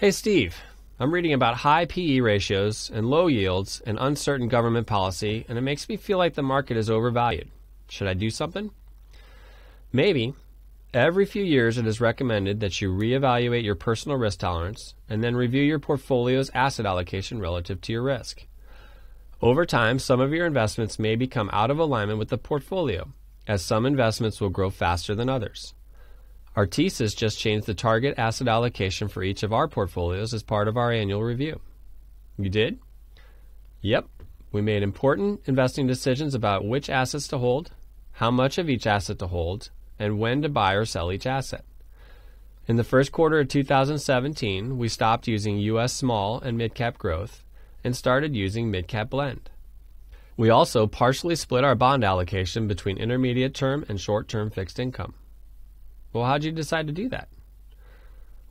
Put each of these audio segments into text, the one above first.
Hey, Steve. I'm reading about high PE ratios and low yields and uncertain government policy, and it makes me feel like the market is overvalued. Should I do something? Maybe. Every few years, it is recommended that you reevaluate your personal risk tolerance and then review your portfolio's asset allocation relative to your risk. Over time, some of your investments may become out of alignment with the portfolio, as some investments will grow faster than others. Artesis just changed the target asset allocation for each of our portfolios as part of our annual review. You did? Yep. We made important investing decisions about which assets to hold, how much of each asset to hold, and when to buy or sell each asset. In the first quarter of 2017, we stopped using U.S. small and midcap growth and started using midcap blend. We also partially split our bond allocation between intermediate term and short term fixed income. Well, how'd you decide to do that?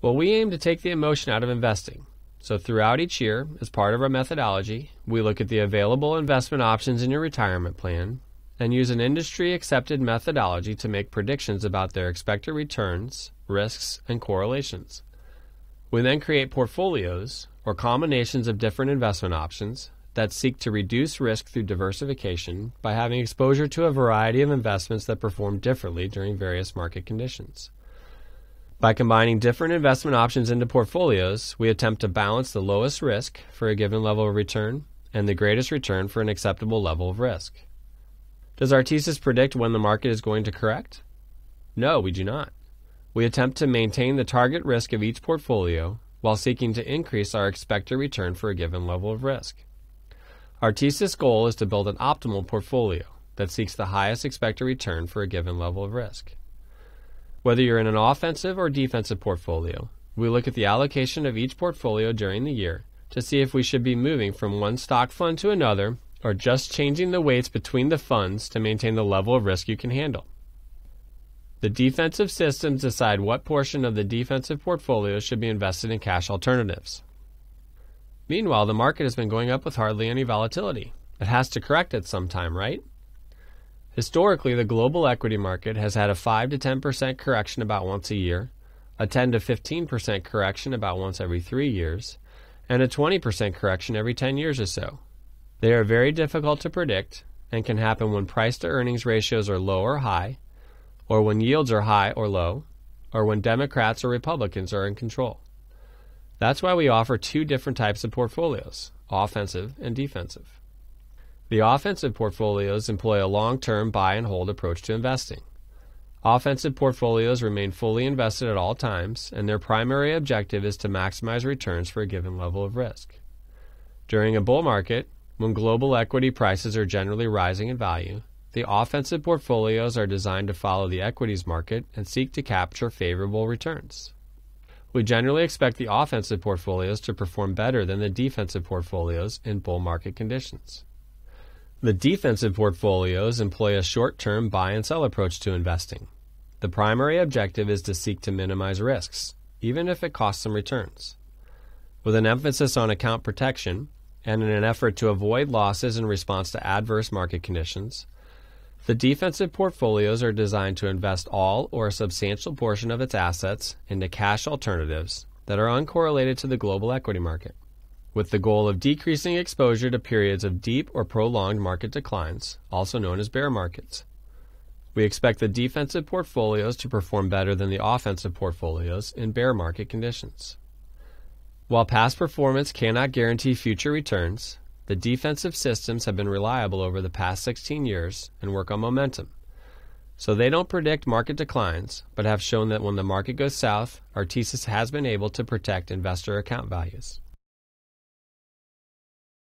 Well, we aim to take the emotion out of investing. So, throughout each year, as part of our methodology, we look at the available investment options in your retirement plan and use an industry accepted methodology to make predictions about their expected returns, risks, and correlations. We then create portfolios or combinations of different investment options that seek to reduce risk through diversification by having exposure to a variety of investments that perform differently during various market conditions. By combining different investment options into portfolios, we attempt to balance the lowest risk for a given level of return and the greatest return for an acceptable level of risk. Does our thesis predict when the market is going to correct? No, we do not. We attempt to maintain the target risk of each portfolio while seeking to increase our expected return for a given level of risk. Artista's goal is to build an optimal portfolio that seeks the highest expected return for a given level of risk. Whether you're in an offensive or defensive portfolio, we look at the allocation of each portfolio during the year to see if we should be moving from one stock fund to another or just changing the weights between the funds to maintain the level of risk you can handle. The defensive systems decide what portion of the defensive portfolio should be invested in cash alternatives. Meanwhile, the market has been going up with hardly any volatility. It has to correct at some time, right? Historically, the global equity market has had a 5 to 10% correction about once a year, a 10 to 15% correction about once every 3 years, and a 20% correction every 10 years or so. They are very difficult to predict and can happen when price to earnings ratios are low or high, or when yields are high or low, or when Democrats or Republicans are in control. That's why we offer two different types of portfolios offensive and defensive. The offensive portfolios employ a long term buy and hold approach to investing. Offensive portfolios remain fully invested at all times, and their primary objective is to maximize returns for a given level of risk. During a bull market, when global equity prices are generally rising in value, the offensive portfolios are designed to follow the equities market and seek to capture favorable returns. We generally expect the offensive portfolios to perform better than the defensive portfolios in bull market conditions. The defensive portfolios employ a short term buy and sell approach to investing. The primary objective is to seek to minimize risks, even if it costs some returns. With an emphasis on account protection and in an effort to avoid losses in response to adverse market conditions, the defensive portfolios are designed to invest all or a substantial portion of its assets into cash alternatives that are uncorrelated to the global equity market, with the goal of decreasing exposure to periods of deep or prolonged market declines, also known as bear markets. We expect the defensive portfolios to perform better than the offensive portfolios in bear market conditions. While past performance cannot guarantee future returns, the defensive systems have been reliable over the past 16 years and work on momentum. So they don't predict market declines, but have shown that when the market goes south, Artesis has been able to protect investor account values.